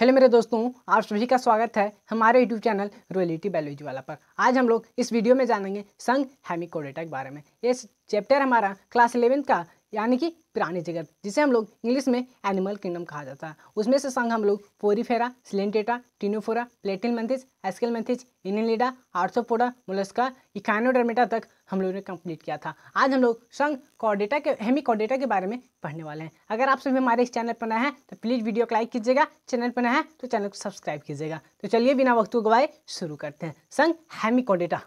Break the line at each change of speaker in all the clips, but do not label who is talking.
hello मेरे दोस्तों आप सभी का स्वागत है हमारे यूट्यूब चैनल रोयलिटी बायोलॉजी वाला पर आज हम लोग इस वीडियो में जानेंगे संग हेमिकोडेटा के बारे में ये चैप्टर हमारा क्लास इलेवेंथ का यानी कि प्राणी जगत जिसे हम लोग इंग्लिश में एनिमल किंगडम कहा जाता है उसमें से संघ हम लोग Porifera Coelenterata Ctenophora Platyhelminthes Aschelminthes Annelida Arthropoda Mollusca Echinodermata तक हम लोगों ने कंप्लीट किया था आज हम लोग संघ कॉर्डेटा के हेमी कॉर्डेटा के बारे में पढ़ने वाले हैं अगर आप सभी हमारे इस चैनल पर नए हैं तो प्लीज़ वीडियो को लाइक कीजिएगा चैनल पर नए हैं तो चैनल को सब्सक्राइब कीजिएगा तो चलिए बिना वक्त गवाए शुरू करते हैं संघ हेमी कॉर्डेटा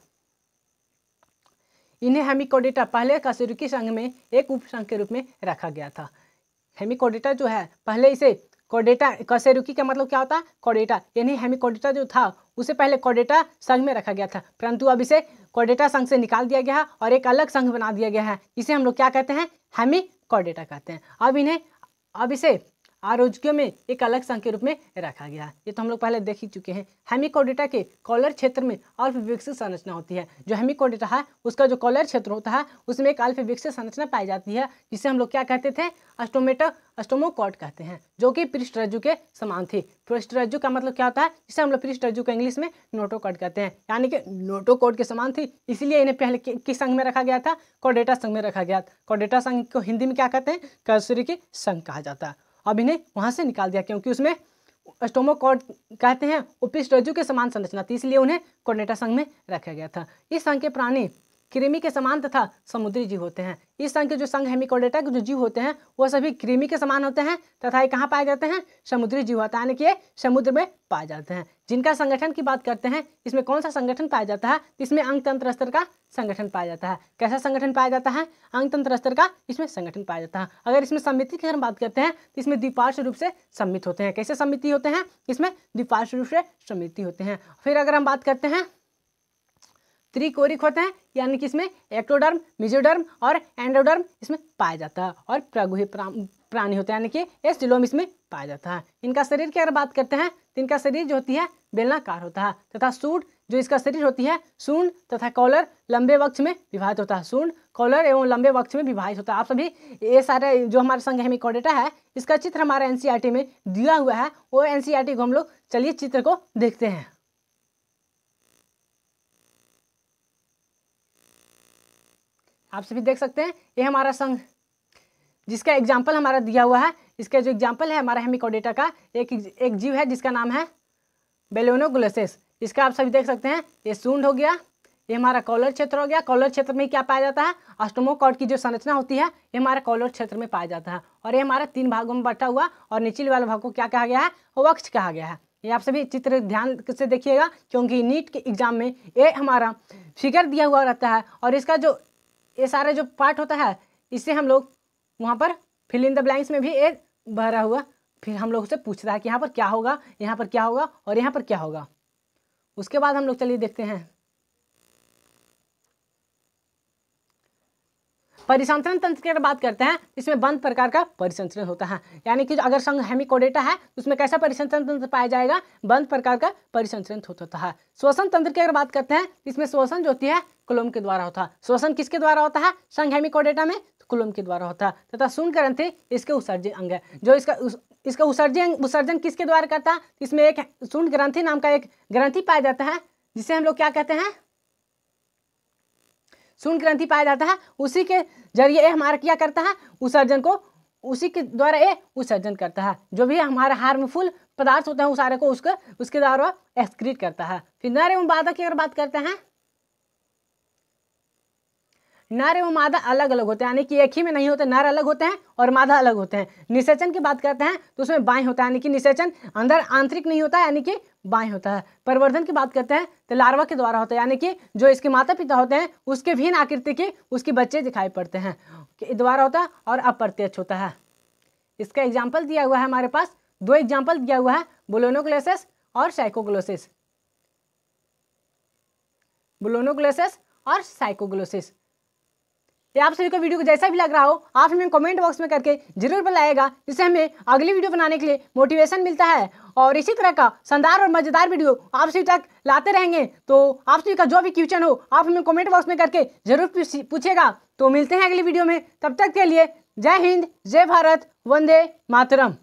इन्हें हेमिकोडेटा पहले कशेरुकी संघ में एक उपसंघ के रूप में रखा गया था हेमिकोडेटा जो है पहले इसे कोडेटा कसेरुकी का मतलब क्या होता है कोडेटा यानी हेमिकोडेटा जो था उसे पहले कोडेटा संघ में रखा गया था परंतु अब इसे कोडेटा संघ से निकाल दिया गया है और एक अलग संघ बना दिया गया है इसे हम लोग क्या कहते हैं हेमिकोडेटा कहते हैं अब इन्हें अब इसे आरोग्य में एक अलग संघ के रूप में रखा गया ये तो हम लोग पहले देख ही चुके हैं हेमिकोडेटा के कॉलर क्षेत्र में अल्प विकसित संरचना होती है जो हेमिकोडेटा है उसका जो कॉलर क्षेत्र होता है उसमें एक अल्प विकसित संरचना पाई जाती है जिसे हम लोग क्या कहते थे अस्टोमेटो अस्टोमोकॉट कहते हैं जो कि पृष्ठरज्जु के समान थी पृष्ठरज्जु का मतलब क्या होता है जिसे हम लोग पृष्ठरज्जु का इंग्लिश में नोटोकॉट कहते हैं यानी कि नोटोकॉट के समान थी इसलिए इन्हें पहले किस संघ में रखा गया था कॉडेटा संघ में रखा गया था कॉडेटा संघ को हिंदी में क्या कहते हैं कसूरी के संघ कहा जाता है अब इन्हें वहाँ से निकाल दिया क्योंकि उसमें स्टोमोकॉर्ड कहते हैं उपिष्ट रज्जु के समान संरचना थी इसलिए उन्हें कोर्डेटा संघ में रखा गया था इस संघ के प्राणी कृमि के समान तथा समुद्री जीव होते हैं इस संघ के जो संघ हेमिकोडेटा के जो जीव होते हैं वह सभी कृमि के समान होते हैं तथा ये कहाँ पाए जाते हैं समुद्री जीव होता है यानी कि समुद्र में पाए जाते हैं जिनका संगठन की बात करते हैं इसमें कौन सा संगठन पाया जाता है इसमें अंग तंत्र स्तर का संगठन पाया जाता है कैसा संगठन पाया जाता है अंग तंत्र स्तर का इसमें संगठन पाया जाता है अगर इसमें समिति की हम बात करते हैं तो इसमें द्विपार्श्व रूप से सम्मित होते हैं कैसे समिति होते हैं इसमें द्विपार्श्व रूप से समिति होते हैं फिर अगर हम बात करते हैं त्रिकोरिक होते हैं यानी कि इसमें एक्टोडर्म मिजोडर्म और एंड्रोडर्म इसमें पाया जाता है और प्रगुही प्राणी होता है यानी कि एस डिलोम इसमें पाया जाता है इनका शरीर की अगर बात करते हैं तो इनका शरीर जो होती है बेलनाकार होता है तथा सूट जो इसका शरीर होती है सूंड तथा कॉलर लंबे वक्ष में विभाजित होता है सूंड कॉलर एवं लंबे वक्ष में विभाजित होता है आप सभी ये सारे जो हमारे संघ हेमिकॉडेटा है इसका चित्र हमारे एनसीईआरटी e में दिया हुआ है वो एनसीईआरटी e को हम लोग चलिए चित्र को देखते हैं आप सभी देख सकते हैं ये हमारा संघ जिसका एग्जाम्पल हमारा दिया हुआ है इसका जो एग्जाम्पल है हमारा हेमिकोडेटा का एक एक जीव है जिसका नाम है बेलोनोगुलसेस इसका आप सभी देख सकते हैं ये सूंड हो गया ये हमारा कॉलर क्षेत्र हो गया कॉलर क्षेत्र में क्या पाया जाता है कॉर्ड की जो संरचना होती है ये हमारा कॉलर क्षेत्र में पाया जाता है और ये हमारा तीन भागों में बटा हुआ और निचले वाले भाग को क्या कहा गया है वक्ष कहा गया है ये आप सभी चित्र ध्यान से देखिएगा क्योंकि नीट के एग्जाम में ये हमारा फिगर दिया हुआ रहता है और इसका जो ये सारा जो पार्ट होता है इससे हम लोग वहाँ पर फिल इन द ब्लैंक्स में भी एक भरा हुआ फिर हम लोग उसे पूछ रहा है कि यहाँ पर क्या होगा यहाँ पर क्या होगा और यहाँ पर क्या होगा उसके बाद हम लोग चलिए देखते हैं परिसंचरण तंत्र की अगर बात करते हैं इसमें बंद प्रकार का परिसंचरण होता है यानी कि अगर संघ हेमिकोडेटा है उसमें कैसा परिसंचरण तंत्र पाया जाएगा बंद प्रकार का परिसंचरण होता है श्वसन तंत्र की अगर बात करते हैं इसमें श्वसन जो होती है कुलम के द्वारा होता है श्वसन किसके द्वारा होता है संघ हेमिकोडेटा में कुलम के द्वारा होता है तथा शून्य ग्रंथि इसके उत्सर्जी अंग है जो इसका उस, इसका उत्सर्जन उत्सर्जन किसके द्वारा करता है इसमें एक शून्य ग्रंथि नाम का एक ग्रंथि पाया जाता है जिसे हम लोग क्या कहते हैं शून्य ग्रंथि पाया जाता है उसी के जरिए ये हमारा क्या करता है उत्सर्जन को उसी के द्वारा ये उत्सर्जन करता है जो भी हमारा हार्मफुल पदार्थ होता है उस सारे को उसके उसके द्वारा एक्सक्रीट करता है फिर नर एवं बाधा की अगर बात करते हैं नर एवं मादा अलग अलग होते हैं यानी कि एक ही में नहीं होते नर अलग होते हैं और मादा अलग होते हैं निषेचन की बात करते हैं तो उसमें बाएं होता है यानी कि निषेचन अंदर आंतरिक नहीं होता है यानी कि बाएं होता है परिवर्धन की बात करते हैं तो लार्वा के द्वारा होता है यानी कि जो इसके माता पिता होते हैं उसके भिन्न आकृति के उसके बच्चे दिखाई पड़ते हैं द्वारा होता है और अप्रत्यक्ष होता है इसका एग्जाम्पल दिया हुआ है हमारे पास दो एग्जाम्पल दिया हुआ है बुलोनोक्लेसेस और साइकोग्लोसिस बुलोनोक्लेसेस और साइकोग्लोसिस ये तो आप सभी को वीडियो को जैसा भी लग रहा हो आप हमें कमेंट बॉक्स में करके जरूर बताएगा जिससे हमें अगली वीडियो बनाने के लिए मोटिवेशन मिलता है और इसी तरह का शानदार और मज़ेदार वीडियो आप सभी तक लाते रहेंगे तो आप सभी का जो भी क्वेश्चन हो आप हमें कमेंट बॉक्स में करके जरूर पूछेगा तो मिलते हैं अगली वीडियो में तब तक के लिए जय हिंद जय भारत वंदे मातरम